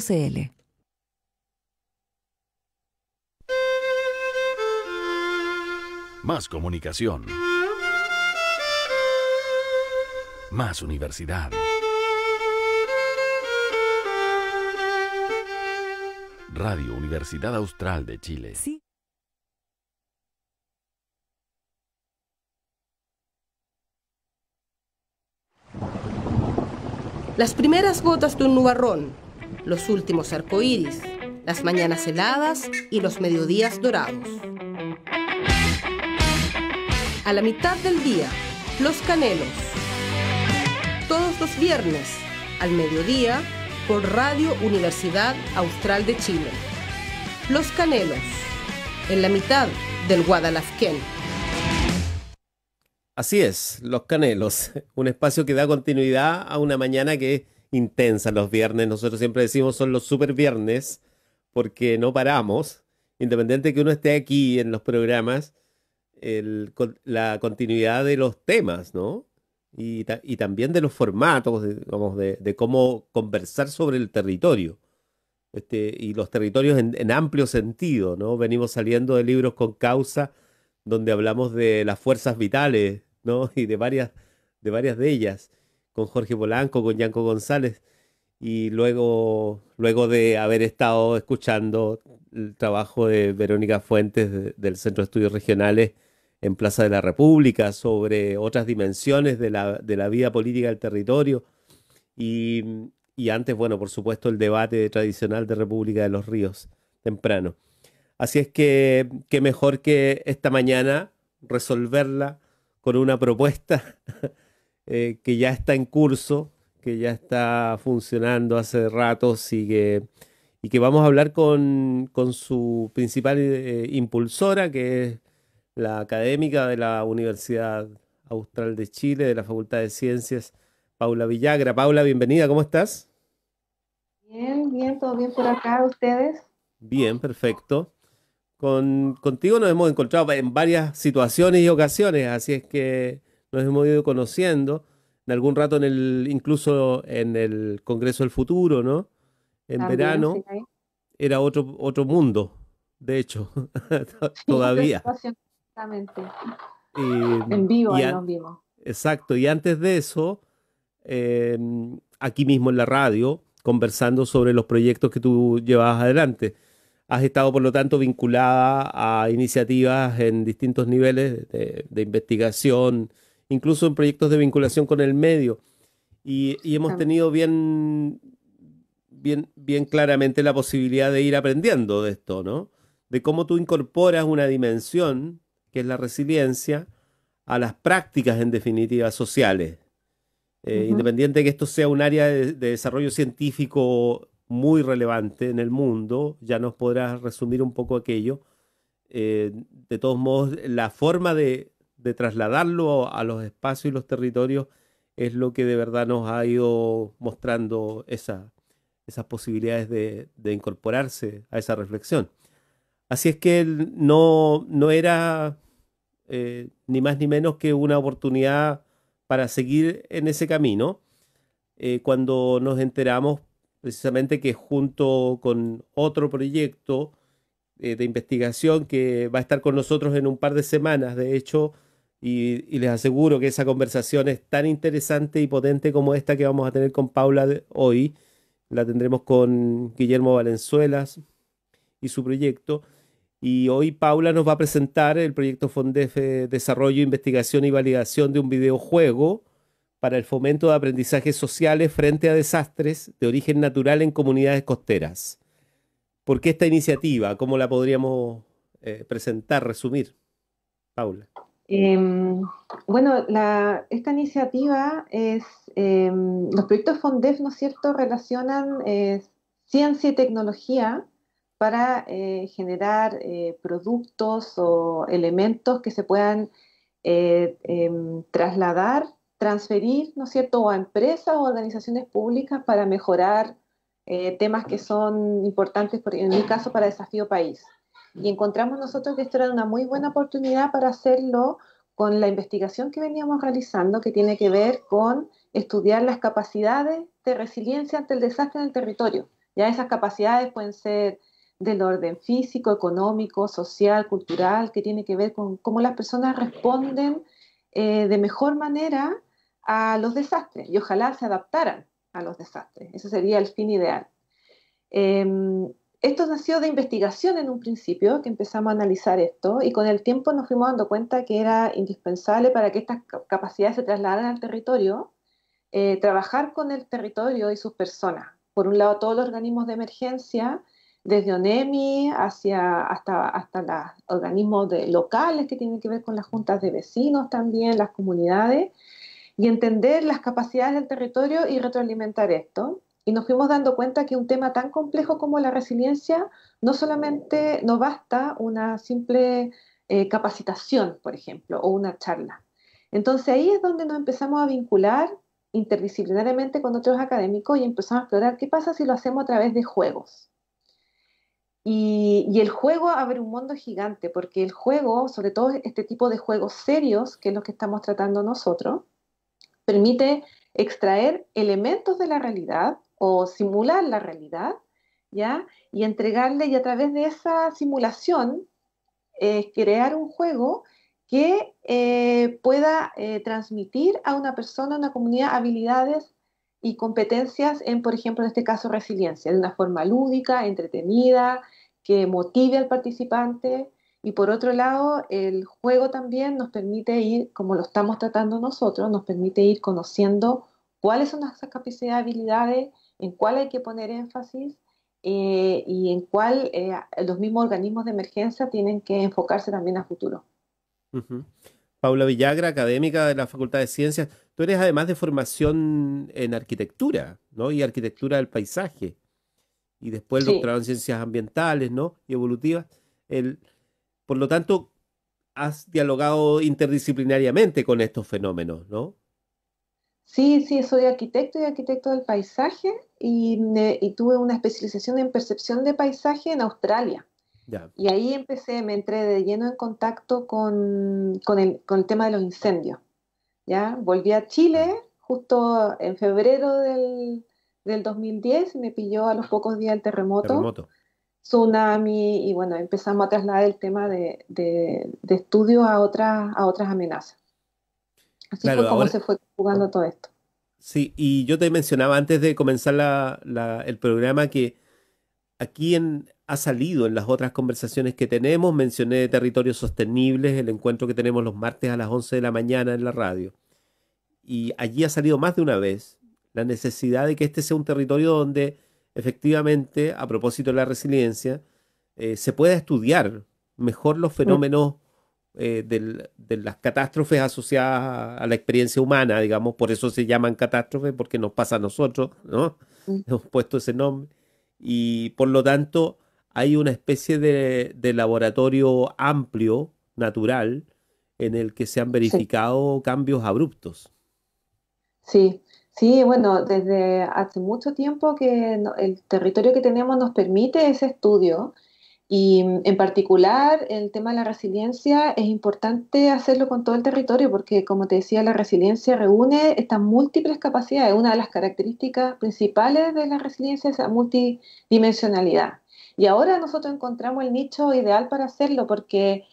cl Más comunicación. Más universidad. Radio Universidad Austral de Chile. Sí. Las primeras gotas de un nubarrón los últimos arcoíris, las mañanas heladas y los mediodías dorados. A la mitad del día, los canelos. Todos los viernes, al mediodía, por Radio Universidad Austral de Chile. Los Canelos, en la mitad del Guadalajquén. Así es, Los Canelos, un espacio que da continuidad a una mañana que intensa los viernes. Nosotros siempre decimos son los super viernes porque no paramos. Independiente que uno esté aquí en los programas, la continuidad de los temas, ¿no? Y, también de los formatos, vamos de, cómo conversar sobre el territorio. Este, y los territorios en, amplio sentido, ¿no? Venimos saliendo de libros con causa donde hablamos de las fuerzas vitales, ¿no? Y de varias, de varias de ellas con Jorge Polanco, con Yanko González. Y luego, luego de haber estado escuchando el trabajo de Verónica Fuentes del Centro de Estudios Regionales en Plaza de la República sobre otras dimensiones de la, vida política del territorio. Y, y antes, bueno, por supuesto, el debate tradicional de República de los Ríos, temprano. Así es que, qué mejor que esta mañana resolverla con una propuesta Eh, que ya está en curso, que ya está funcionando hace rato y que, y que vamos a hablar con, su principal eh, impulsora, que es la académica de la Universidad Austral de Chile, de la Facultad de Ciencias, Paula Villagra. Paula, bienvenida, ¿cómo estás? Bien, bien, todo bien por acá, ustedes. Bien, perfecto. Con, contigo nos hemos encontrado en varias situaciones y ocasiones, así es que nos hemos ido conociendo, en algún rato en el, incluso en el Congreso del Futuro, ¿no? En verano era otro, otro mundo, de hecho, todavía. en vivo, Exacto, y antes de eso, em, aquí mismo en la radio, conversando sobre los proyectos que tú llevabas adelante. Has estado, por lo tanto, vinculada a iniciativas en distintos niveles de investigación, incluso en proyectos de vinculación con el medio. Y, hemos tenido bien, bien, claramente la posibilidad de ir aprendiendo de esto, ¿no? De cómo tú incorporas una dimensión, que es la resiliencia, a las prácticas, en definitiva, sociales. Eh, independiente de que esto sea un área de, desarrollo científico muy relevante en el mundo, ya nos podrás resumir un poco aquello. Eh, de todos modos, la forma de, de trasladarlo a los espacios y los territorios es lo que de verdad nos ha ido mostrando esa, esas posibilidades de, incorporarse a esa reflexión. Así es que no, no era eh, ni más ni menos que una oportunidad para seguir en ese camino. Eh, cuando nos enteramos precisamente que junto con otro proyecto eh, de investigación que va a estar con nosotros en un par de semanas, de hecho, y, les aseguro que esa conversación es tan interesante y potente como esta que vamos a tener con Paula hoy. La tendremos con Guillermo Valenzuelas y su proyecto. Y hoy Paula nos va a presentar el proyecto Fondef Desarrollo, Investigación y Validación de un videojuego para el fomento de aprendizajes sociales frente a desastres de origen natural en comunidades costeras. ¿Por qué esta iniciativa? ¿Cómo la podríamos eh, presentar, resumir? Paula. Em, bueno, esta iniciativa es, em, los proyectos FONDEF, ¿no es cierto?, relacionan eh, ciencia y tecnología para eh, generar eh, productos o elementos que se puedan em, trasladar, transferir, ¿no es cierto?, a empresas o organizaciones públicas para mejorar temas que son importantes, en mi caso, para Desafío País. Y encontramos nosotros que esto era una muy buena oportunidad para hacerlo con la investigación que veníamos realizando, que tiene que ver con estudiar las capacidades de resiliencia ante el desastre en el territorio. Ya esas capacidades pueden ser del orden físico, económico, social, cultural, que tiene que ver con cómo las personas responden eh, de mejor manera a los desastres y ojalá se adaptaran a los desastres. Ese sería el fin ideal. Em, esto nació de investigación en un principio, que empezamos a analizar esto, y con el tiempo nos fuimos dando cuenta que era indispensable para que estas capacidades se trasladaran al territorio, eh, trabajar con el territorio y sus personas. Por un lado, todos los organismos de emergencia, desde ONEMI hacia, hasta, los organismos locales que tienen que ver con las juntas de vecinos también, las comunidades, y entender las capacidades del territorio y retroalimentar esto y nos fuimos dando cuenta que un tema tan complejo como la resiliencia no solamente nos basta una simple eh, capacitación, por ejemplo, o una charla. Entonces ahí es donde nos empezamos a vincular interdisciplinariamente con otros académicos y empezamos a explorar qué pasa si lo hacemos a través de juegos. Y, y, el juego abre un mundo gigante, porque el juego, sobre todo este tipo de juegos serios, que es lo que estamos tratando nosotros, permite extraer elementos de la realidad o simular la realidad, ¿ya? Y entregarle y a través de esa simulación eh, crear un juego que eh, pueda eh, transmitir a una persona, a una comunidad, habilidades y competencias en, por ejemplo, en este caso, resiliencia, de una forma lúdica, entretenida, que motive al participante. Y por otro lado, el juego también nos permite ir, como lo estamos tratando nosotros, nos permite ir conociendo cuáles son nuestras capacidades, habilidades en cuál hay que poner énfasis eh, y en cuál eh, los mismos organismos de emergencia tienen que enfocarse también a futuro. Paula Villagra, académica de la Facultad de Ciencias, tú eres además de formación en arquitectura, ¿no? Y arquitectura del paisaje. Y después doctorado en ciencias ambientales, ¿no? Y evolutivas. por lo tanto, has dialogado interdisciplinariamente con estos fenómenos, ¿no? Sí, sí, soy arquitecto y arquitecto del paisaje y, tuve una especialización en percepción de paisaje en Australia. Y ahí empecé, me entré de lleno en contacto con, con, el, tema de los incendios. ¿ya? Volví a Chile justo en febrero del, 2010 y me pilló a los pocos días el terremoto, tsunami y bueno, empezamos a trasladar el tema de, de, de estudios a otras, a otras amenazas claro, se fue jugando todo esto. Sí, y yo te mencionaba antes de comenzar la, el programa que aquí ha salido en las otras conversaciones que tenemos, mencioné territorios sostenibles, el encuentro que tenemos los martes a las 11 de la mañana en la radio. Y allí ha salido más de una vez la necesidad de que este sea un territorio donde efectivamente, a propósito de la resiliencia, eh, se pueda estudiar mejor los fenómenos eh, de las catástrofes asociadas a, la experiencia humana, digamos, por eso se llaman catástrofes, porque nos pasa a nosotros, ¿no? Mm. Hemos puesto ese nombre. Y por lo tanto, hay una especie de, laboratorio amplio, natural, en el que se han verificado cambios abruptos. Sí, sí, bueno, desde hace mucho tiempo que el territorio que tenemos nos permite ese estudio y en particular, el tema de la resiliencia es importante hacerlo con todo el territorio porque, como te decía, la resiliencia reúne estas múltiples capacidades. Una de las características principales de la resiliencia es la multidimensionalidad. Y ahora nosotros encontramos el nicho ideal para hacerlo porque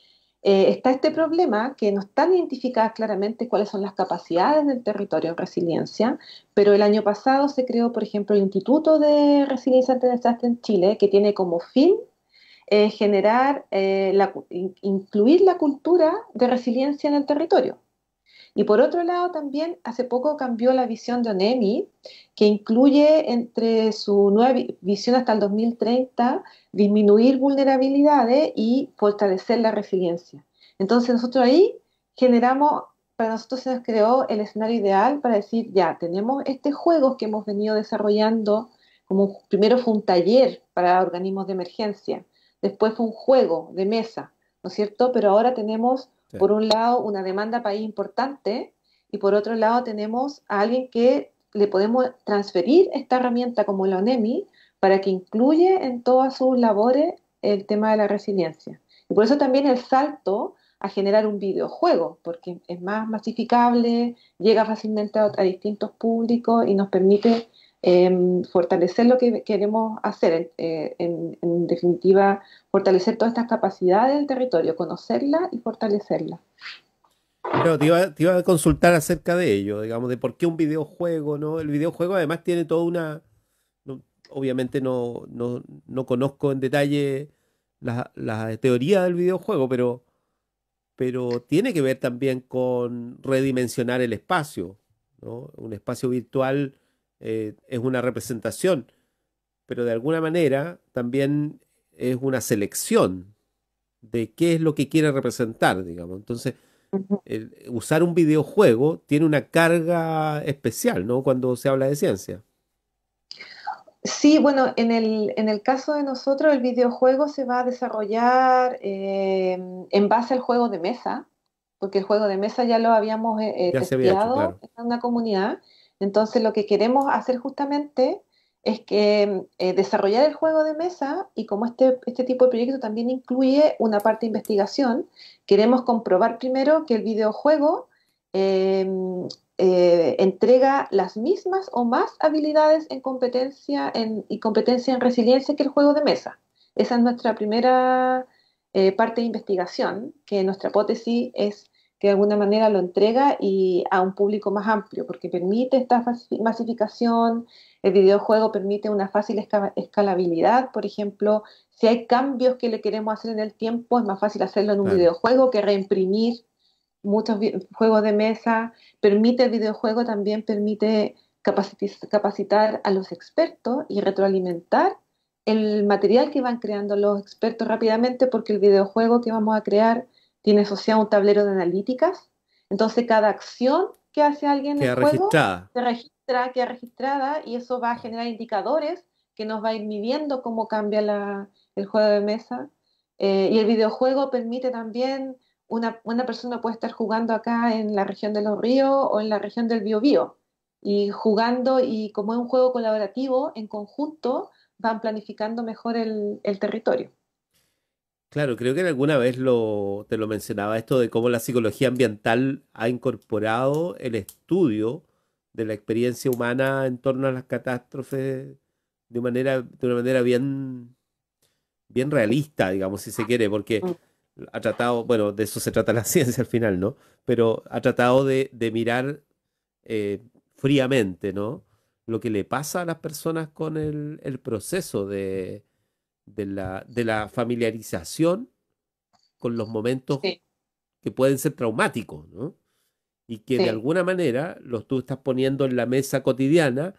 eh, está este problema que no están identificadas claramente cuáles son las capacidades del territorio en resiliencia, pero el año pasado se creó, por ejemplo, el Instituto de Resiliencia ante Desastres en Chile, que tiene como fin eh, generar, eh, la, incluir la cultura de resiliencia en el territorio. Y por otro lado, también hace poco cambió la visión de ONEMI, que incluye entre su nueva visión hasta el 2030 disminuir vulnerabilidades y fortalecer la resiliencia. Entonces nosotros ahí generamos, para nosotros se nos creó el escenario ideal para decir, ya, tenemos este juego que hemos venido desarrollando, como primero fue un taller para organismos de emergencia, después fue un juego de mesa, ¿no es cierto? Pero ahora tenemos, por un lado, una demanda país importante y por otro lado tenemos a alguien que le podemos transferir esta herramienta como la ONEMI para que incluye en todas sus labores el tema de la resiliencia. Y por eso también el salto a generar un videojuego, porque es más masificable, llega fácilmente a distintos públicos y nos permite Em, fortalecer lo que queremos hacer, eh, en, definitiva, fortalecer todas estas capacidades del territorio, conocerla y fortalecerla. pero te iba, a consultar acerca de ello, digamos, de por qué un videojuego, ¿no? El videojuego además tiene toda una... obviamente no, no, no, conozco en detalle la, la teoría del videojuego, pero, pero tiene que ver también con redimensionar el espacio, ¿no? Un espacio virtual eh, es una representación, pero de alguna manera también es una selección de qué es lo que quiere representar, digamos. Entonces, usar un videojuego tiene una carga especial, ¿no? Cuando se habla de ciencia. Sí, bueno, en el, caso de nosotros, el videojuego se va a desarrollar em, en base al juego de mesa, porque el juego de mesa ya lo habíamos eh, eh, testeado en una comunidad. Entonces lo que queremos hacer justamente es que eh, desarrollar el juego de mesa y como este, este, tipo de proyecto también incluye una parte de investigación, queremos comprobar primero que el videojuego em, eh, entrega las mismas o más habilidades en competencia y competencia en resiliencia que el juego de mesa. Esa es nuestra primera eh, parte de investigación, que nuestra hipótesis es que de alguna manera lo entrega y a un público más amplio, porque permite esta masificación, el videojuego permite una fácil escalabilidad, por ejemplo, si hay cambios que le queremos hacer en el tiempo, es más fácil hacerlo en un videojuego que reimprimir muchos juegos de mesa, permite el videojuego también, permite capacitar a los expertos y retroalimentar el material que van creando los expertos rápidamente, porque el videojuego que vamos a crear tiene asociado un tablero de analíticas. Entonces, cada acción que hace alguien en el juego se registra, queda registrada y eso va a generar indicadores que nos va a ir midiendo cómo cambia el juego de mesa. Eh, y el videojuego permite también, una, una, persona puede estar jugando acá en la región de los ríos o en la región del biobío. Y jugando, y como es un juego colaborativo, en conjunto, van planificando mejor el territorio. Claro, creo que alguna vez lo, te lo mencionaba esto de cómo la psicología ambiental ha incorporado el estudio de la experiencia humana en torno a las catástrofes de una manera, de una manera bien, bien realista, digamos, si se quiere, porque mm. ha tratado, bueno, de eso se trata la ciencia al final, ¿no? Pero ha tratado de, mirar eh, fríamente, ¿no? Lo que le pasa a las personas con el proceso de, de la, familiarización con los momentos que pueden ser traumáticos, ¿no? Y que de alguna manera los tú estás poniendo en la mesa cotidiana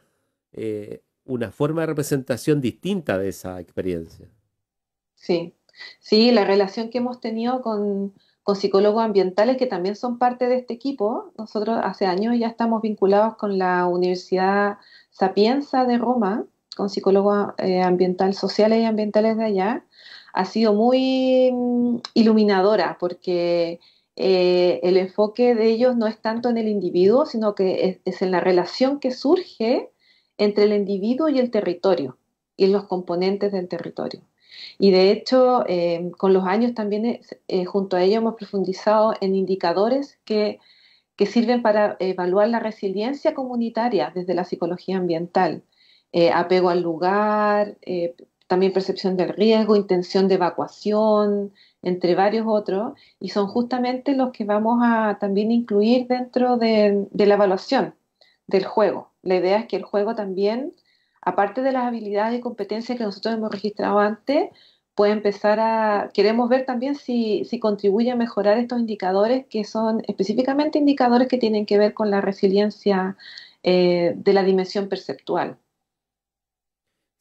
eh, una forma de representación distinta de esa experiencia. Sí, sí, la relación que hemos tenido con, con psicólogos ambientales que también son parte de este equipo. Nosotros hace años ya estamos vinculados con la Universidad Sapienza de Roma con psicólogos eh, ambiental, sociales y ambientales de allá, ha sido muy mm, iluminadora porque eh, el enfoque de ellos no es tanto en el individuo, sino que es, en la relación que surge entre el individuo y el territorio y los componentes del territorio. Y de hecho, eh, con los años también junto a ellos hemos profundizado en indicadores que, que sirven para evaluar la resiliencia comunitaria desde la psicología ambiental eh, apego al lugar, eh, también percepción del riesgo, intención de evacuación, entre varios otros, y son justamente los que vamos a también incluir dentro de, la evaluación del juego. La idea es que el juego también, aparte de las habilidades y competencias que nosotros hemos registrado antes, puede empezar a, queremos ver también si, contribuye a mejorar estos indicadores que son específicamente indicadores que tienen que ver con la resiliencia eh, de la dimensión perceptual.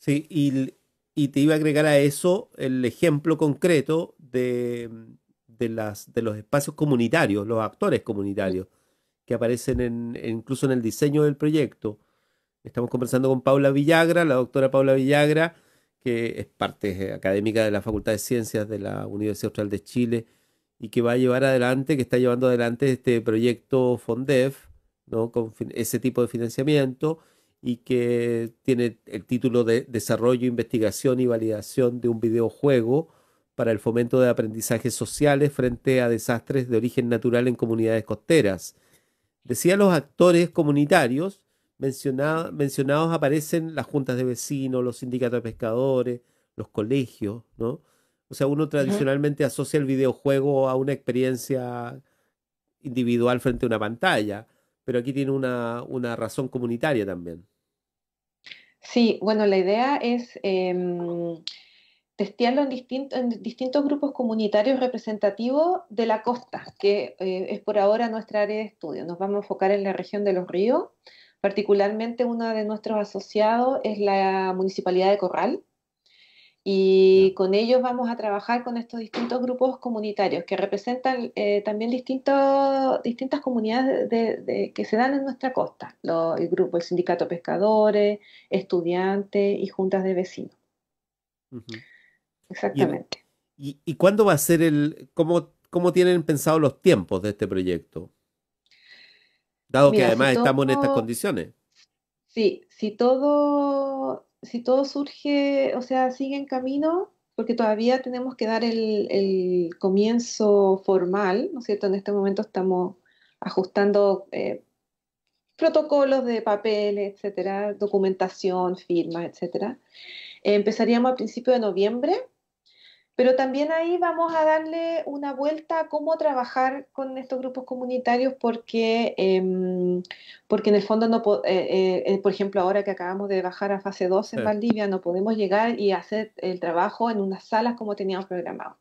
Sí, y, y, te iba a agregar a eso el ejemplo concreto de, mm, las, de los espacios comunitarios, los actores comunitarios, que aparecen incluso en el diseño del proyecto. Estamos conversando con Paula Villagra, la doctora Paula Villagra, que es parte eh, académica de la Facultad de Ciencias de la Universidad Austral de Chile y que va a llevar adelante, que está llevando adelante este proyecto FONDEF, ¿no? con ese tipo de financiamiento y que tiene el título de Desarrollo, Investigación y Validación de un videojuego para el fomento de aprendizajes sociales frente a desastres de origen natural en comunidades costeras. Decía los actores comunitarios mencionados aparecen las juntas de vecinos, los sindicatos de pescadores, los colegios, ¿no? O sea, uno tradicionalmente asocia el videojuego a una experiencia individual frente a una pantalla, pero aquí tiene una razón comunitaria también. Sí, bueno, la idea es em, testearlo en, distintos grupos comunitarios representativos de la costa, que eh, es por ahora nuestra área de estudio. Nos vamos a enfocar en la región de los ríos. Particularmente uno de nuestros asociados es la Municipalidad de Corral, y con ellos vamos a trabajar con estos distintos grupos comunitarios que representan eh, también distintos, distintas comunidades que se dan en nuestra costa. el grupo, el sindicato pescadores, estudiantes y juntas de vecinos. Exactamente. ¿Y, cuándo va a ser el, cómo, cómo tienen pensado los tiempos de este proyecto? Dado que además estamos en estas condiciones. Sí, si todo si todo surge, o sea, sigue en camino, porque todavía tenemos que dar el, comienzo formal, ¿no es cierto? En este momento estamos ajustando eh, protocolos de papel, etcétera, documentación, firma, etcétera. Empezaríamos a principios de noviembre pero también ahí vamos a darle una vuelta a cómo trabajar con estos grupos comunitarios porque, em, porque en el fondo, no eh, eh, eh, por ejemplo, ahora que acabamos de bajar a fase 2 en Valdivia, no podemos llegar y hacer el trabajo en unas salas como teníamos programado.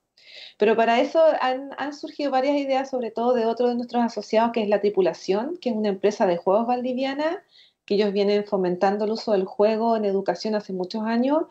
Pero para eso han, han, surgido varias ideas, sobre todo de otro de nuestros asociados, que es La Tripulación, que es una empresa de juegos valdiviana, que ellos vienen fomentando el uso del juego en educación hace muchos años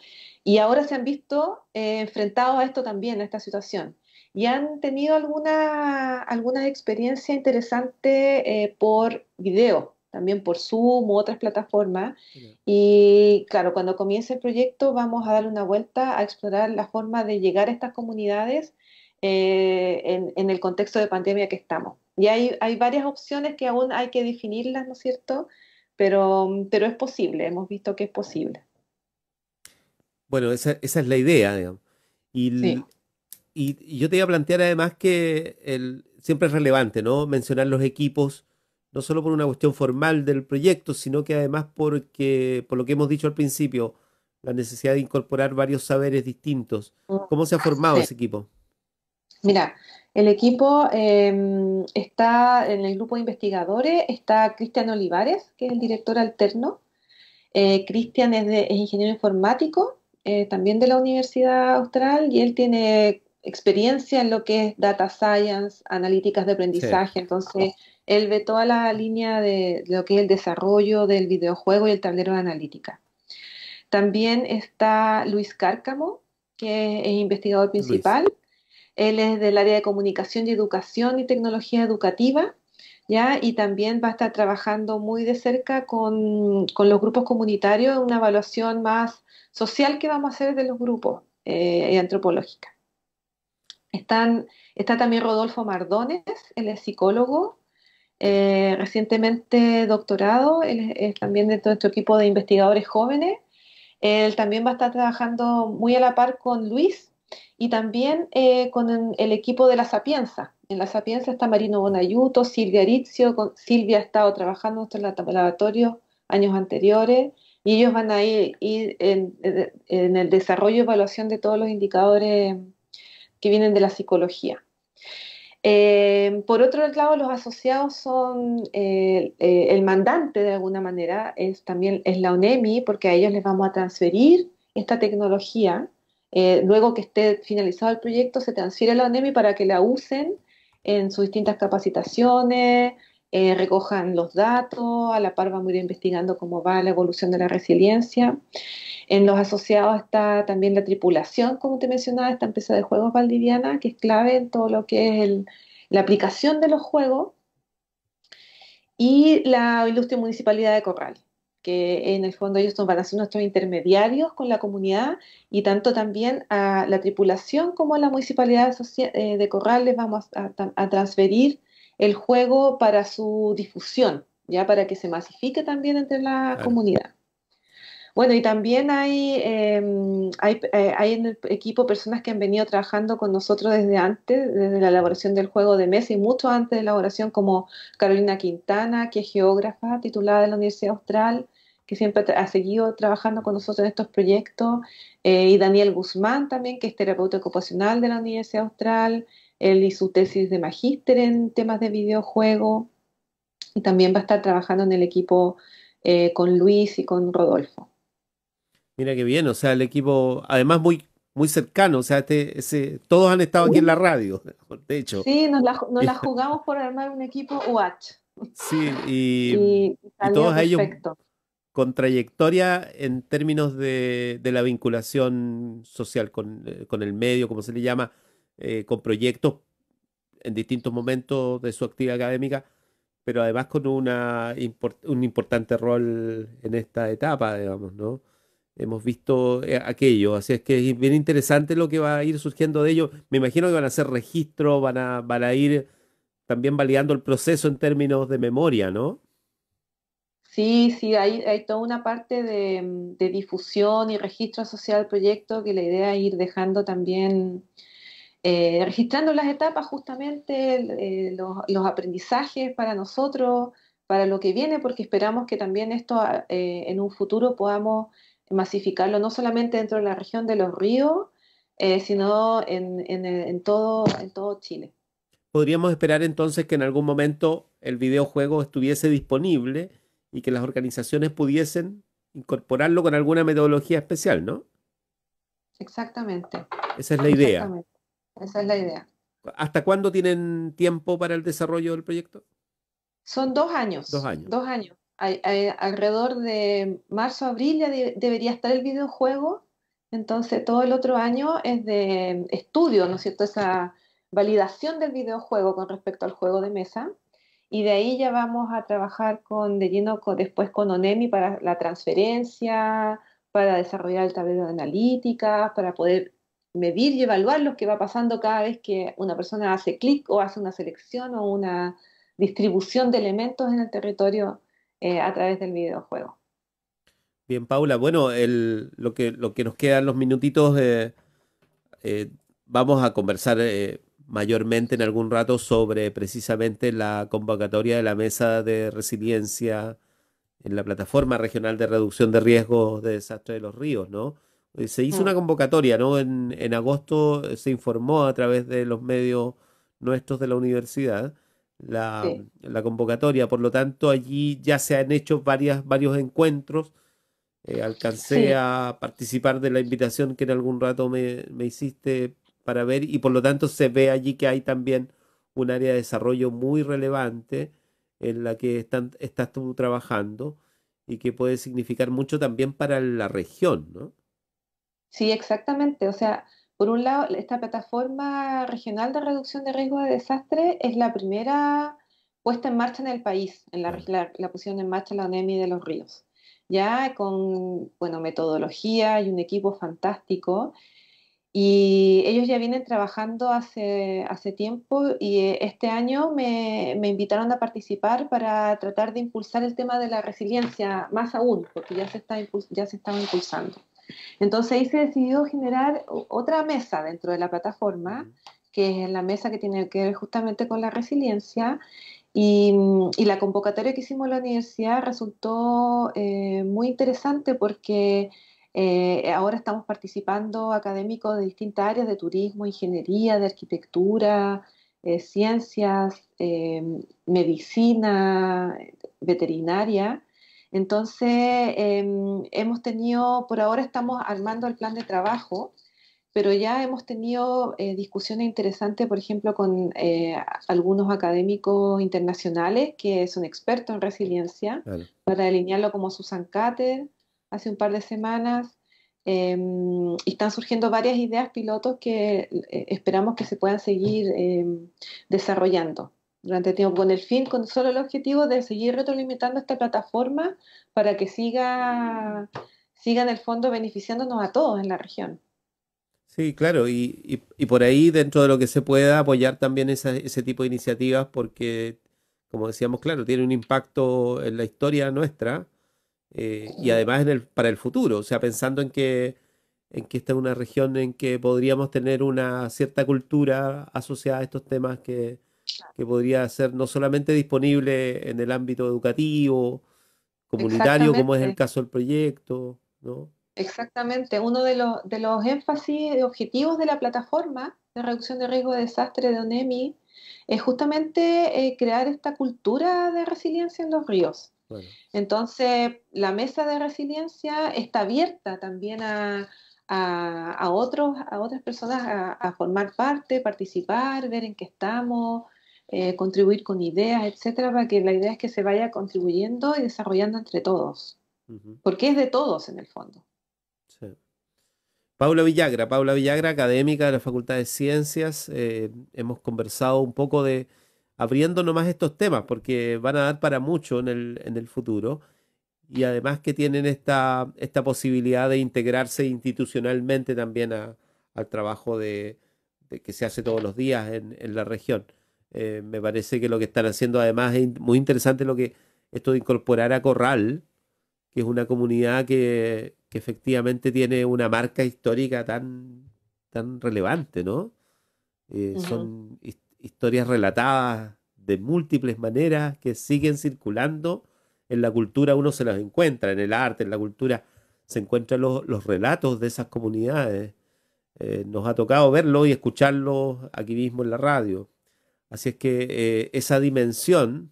y ahora se han visto eh, enfrentados a esto también, a esta situación. Y han tenido alguna, alguna experiencia interesante eh, por video, también por Zoom u otras plataformas. Y claro, cuando comience el proyecto vamos a darle una vuelta a explorar la forma de llegar a estas comunidades eh, en, en, el contexto de pandemia que estamos. Y hay, hay varias opciones que aún hay que definirlas, ¿no es cierto? pero, es posible, hemos visto que es posible. Bueno, esa, es la idea, Y, y, yo te iba a plantear además que siempre es relevante, ¿no? Mencionar los equipos, no solo por una cuestión formal del proyecto, sino que además porque, por lo que hemos dicho al principio, la necesidad de incorporar varios saberes distintos. Mm. ¿Cómo se ha formado ese equipo? Mira, el equipo em, está en el grupo de investigadores, está Cristian Olivares, que es el director alterno. Eh, Cristian es, ingeniero informático, eh, también de la Universidad Austral, y él tiene experiencia en lo que es data science, analíticas de aprendizaje, entonces él ve toda la línea de, lo que es el desarrollo del videojuego y el tablero de analítica. También está Luis Cárcamo, que es investigador principal. Él es del área de comunicación y educación y tecnología educativa. ¿Ya? Y también va a estar trabajando muy de cerca con, los grupos comunitarios, en una evaluación más social que vamos a hacer de los grupos eh, y antropológica. está también Rodolfo Mardones, él es psicólogo, eh, recientemente doctorado, él es, también de nuestro equipo de investigadores jóvenes. Él también va a estar trabajando muy a la par con Luis, y también eh, con el equipo de La Sapienza. En La Sapienza está Marino Bonayuto, Silvia Arizio, Silvia ha estado trabajando en el laboratorio años anteriores y ellos van a ir, en, el desarrollo y evaluación de todos los indicadores que vienen de la psicología. Eh, por otro lado, los asociados son eh, el mandante de alguna manera, también es la UNEMI, porque a ellos les vamos a transferir esta tecnología eh, luego que esté finalizado el proyecto, se transfiere a la ANEMI para que la usen en sus distintas capacitaciones, eh, recojan los datos, a la par vamos a ir investigando cómo va la evolución de la resiliencia. En los asociados está también la tripulación, como te mencionaba, esta empresa de juegos valdiviana, que es clave en todo lo que es la aplicación de los juegos. Y la ilustre municipalidad de Corral, en el fondo ellos van a ser nuestros intermediarios con la comunidad y tanto también a la tripulación como a la municipalidad eh, de Corrales les vamos a, transferir el juego para su difusión, ya para que se masifique también entre la comunidad. Bueno, y también hay, em, eh, hay, en el equipo personas que han venido trabajando con nosotros desde antes, desde la elaboración del juego de mesa y mucho antes de la elaboración, como Carolina Quintana, que es geógrafa titulada de la Universidad Austral, que siempre ha, seguido trabajando con nosotros en estos proyectos, eh, y Daniel Guzmán también, que es terapeuta ocupacional de la Universidad Austral, él hizo su tesis de magíster en temas de videojuego, y también va a estar trabajando en el equipo eh, con Luis y con Rodolfo. Mira qué bien, o sea, el equipo, además muy muy cercano, o sea, este, todos han estado aquí en la radio, de hecho. Sí, nos la, jugamos por armar un equipo UH. Sí, y, todos ellos con trayectoria en términos de, la vinculación social eh, con, el medio, como se le llama, eh, con proyectos en distintos momentos de su actividad académica, pero además con una, un importante rol en esta etapa, digamos, ¿no? Hemos visto eh, aquello, así es que es bien interesante lo que va a ir surgiendo de ello. Me imagino que van a hacer registro, van a, van a ir también validando el proceso en términos de memoria, ¿no? Sí, sí, hay, toda una parte mm, de, difusión y registro asociado al proyecto que la idea es ir dejando también, eh, registrando las etapas justamente, eh, los, aprendizajes para nosotros, para lo que viene, porque esperamos que también esto ah, eh, en un futuro podamos masificarlo no solamente dentro de la región de los ríos, sino en, todo, en todo Chile. ¿Podríamos esperar entonces que en algún momento el videojuego estuviese disponible? y que las organizaciones pudiesen incorporarlo con alguna metodología especial, ¿no? Exactamente. Esa es la idea. Esa es la idea. ¿Hasta cuándo tienen tiempo para el desarrollo del proyecto? Son dos años. Dos años. Dos años. alrededor de marzo, abril ya debería estar el videojuego. Entonces, todo el otro año es de estudio, ¿no es cierto? Esa validación del videojuego con respecto al juego de mesa y de ahí ya vamos a trabajar con, de lleno después con ONEMI para la transferencia, para desarrollar el tablero de analíticas para poder medir y evaluar lo que va pasando cada vez que una persona hace clic o hace una selección o una distribución de elementos en el territorio eh, a través del videojuego. Bien, Paula, bueno, lo, que, lo que nos quedan los minutitos, eh, eh, vamos a conversar mayormente en algún rato sobre precisamente la convocatoria de la mesa de resiliencia en la plataforma regional de reducción de riesgos de desastre de los ríos, ¿no? Eh, se hizo una mm. convocatoria, ¿no? En, agosto eh, se informó a través de los medios nuestros de la universidad la, convocatoria, por lo tanto allí ya se han hecho varias, varios encuentros. Eh, alcancé a participar de la invitación que en algún rato me, me hiciste para ver y por lo tanto se ve allí que hay también un área de desarrollo muy relevante en la que están, estás tú trabajando y que puede significar mucho también para la región, Sí, exactamente. O sea, por un lado, esta plataforma regional de reducción de riesgo de desastre es la primera puesta en marcha en el país, en la, la, pusieron en marcha la ONEMI de los ríos, ya con, bueno, metodología y un equipo fantástico y ellos ya vienen trabajando hace, hace tiempo y eh, este año me, me, invitaron a participar para tratar de impulsar el tema de la resiliencia más aún, porque ya se, está ya se estaba impulsando. Entonces ahí se decidió generar otra mesa dentro de la plataforma, que es la mesa que tiene que ver justamente con la resiliencia. Y, mm, y la convocatoria que hicimos en la universidad resultó eh, muy interesante porque eh, ahora estamos participando académicos de distintas áreas de turismo, ingeniería, de arquitectura, eh, ciencias, eh, medicina, veterinaria. Entonces, em, hemos tenido, por ahora estamos armando el plan de trabajo, pero ya hemos tenido discusiones interesantes, por ejemplo, con algunos académicos internacionales que son expertos en resiliencia, para alinearlo como Susan Cater, hace un par de semanas. Em, y están surgiendo varias ideas pilotos que eh, esperamos que se puedan seguir em, desarrollando durante tiempo, con el fin, con solo el objetivo de seguir retroalimentando esta plataforma para que siga, siga en el fondo beneficiándonos a todos en la región. Sí, claro, y, por ahí dentro de lo que se pueda apoyar también ese tipo de iniciativas porque, como decíamos, claro, tiene un impacto en la historia nuestra eh, y además para el futuro, o sea, pensando en que, esta es una región en que podríamos tener una cierta cultura asociada a estos temas que, podría ser no solamente disponible en el ámbito educativo, comunitario, como es el caso del proyecto, ¿no? Exactamente, uno de los, de los énfasis y objetivos de la plataforma de reducción de riesgo de desastre de ONEMI es justamente eh, crear esta cultura de resiliencia en los ríos. Entonces, la mesa de resiliencia está abierta también a, otros, a otras personas a, formar parte, participar, ver en qué estamos, eh, contribuir con ideas, etcétera, para que la idea es que se vaya contribuyendo y desarrollando entre todos. Porque es de todos en el fondo. Paula Villagra, Paula Villagra, académica de la Facultad de Ciencias, eh, hemos conversado un poco de, abriendo nomás estos temas, porque van a dar para mucho en el, en el futuro. Y además que tienen esta, esta posibilidad de integrarse institucionalmente también al trabajo de, que se hace todos los días en, en la región. Eh, me parece que lo que están haciendo además es muy interesante lo que esto de incorporar a Corral, que es una comunidad que, efectivamente tiene una marca histórica tan, tan relevante, ¿no? Eh, son historias relatadas de múltiples maneras que siguen circulando en la cultura, uno se las encuentra, en el arte, en la cultura, se encuentran los, relatos de esas comunidades. Eh, nos ha tocado verlo y escucharlo aquí mismo en la radio. Así es que eh, esa dimensión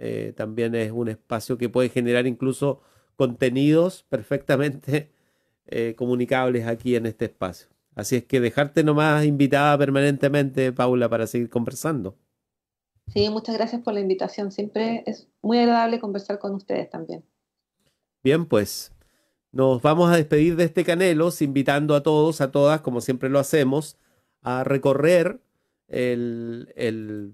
eh, también es un espacio que puede generar incluso contenidos perfectamente comunicables aquí en este espacio. Así es que dejarte nomás invitada permanentemente, Paula, para seguir conversando. Sí, muchas gracias por la invitación. Siempre es muy agradable conversar con ustedes también. Bien, pues nos vamos a despedir de este Canelos, invitando a todos, a todas, como siempre lo hacemos, a recorrer el, el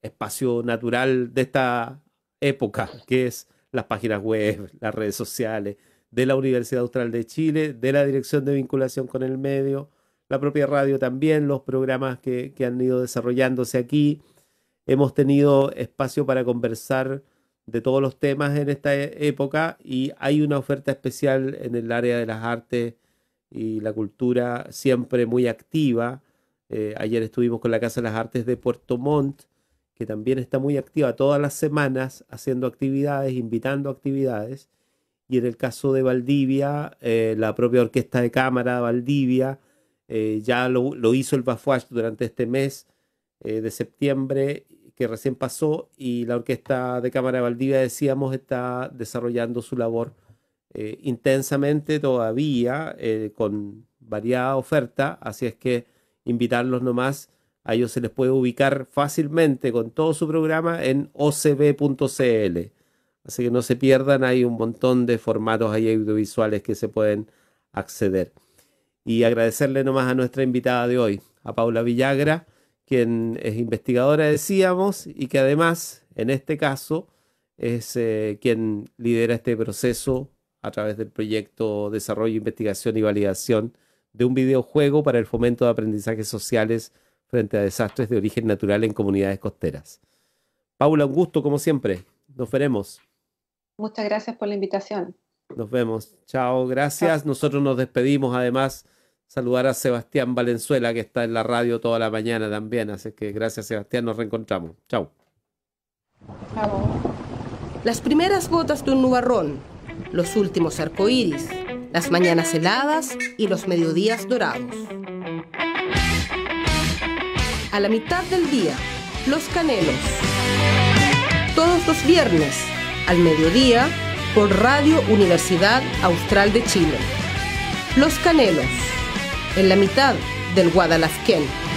espacio natural de esta época, que es las páginas web, las redes sociales, de la Universidad Austral de Chile, de la Dirección de Vinculación con el Medio, la propia radio también, los programas que, han ido desarrollándose aquí. Hemos tenido espacio para conversar de todos los temas en esta e-, época y hay una oferta especial en el área de las artes y la cultura siempre muy activa. Eh, ayer estuvimos con la Casa de las Artes de Puerto Montt, que también está muy activa todas las semanas haciendo actividades, invitando actividades y en el caso de Valdivia, eh, la propia Orquesta de Cámara Valdivia eh, ya lo, hizo el Bafuach durante este mes eh, de septiembre que recién pasó y la Orquesta de Cámara Valdivia, decíamos, está desarrollando su labor intensamente todavía con variada oferta, así es que invitarlos nomás. A ellos se les puede ubicar fácilmente con todo su programa en ocb.cl. Así que no se pierdan, hay un montón de formatos audiovisuales que se pueden acceder. Y agradecerle nomás a nuestra invitada de hoy, a Paula Villagra, quien es investigadora, decíamos, y que además, en este caso, es eh, quien lidera este proceso a través del proyecto Desarrollo, Investigación y Validación de un videojuego para el fomento de aprendizajes sociales frente a desastres de origen natural en comunidades costeras. Paula, un gusto como siempre. Nos veremos. Muchas gracias por la invitación. Nos vemos. Chao, gracias. Nosotros nos despedimos. Además, saludar a Sebastián Valenzuela, que está en la radio toda la mañana también. Así que gracias, Sebastián. Nos reencontramos. Chao. Chao. Las primeras gotas de un nubarrón, los últimos arcoíris, las mañanas heladas y los mediodías dorados. A la mitad del día, los canelos. Todos los viernes al mediodía por Radio Universidad Austral de Chile. Los Canelos, en la mitad del Guadalajara.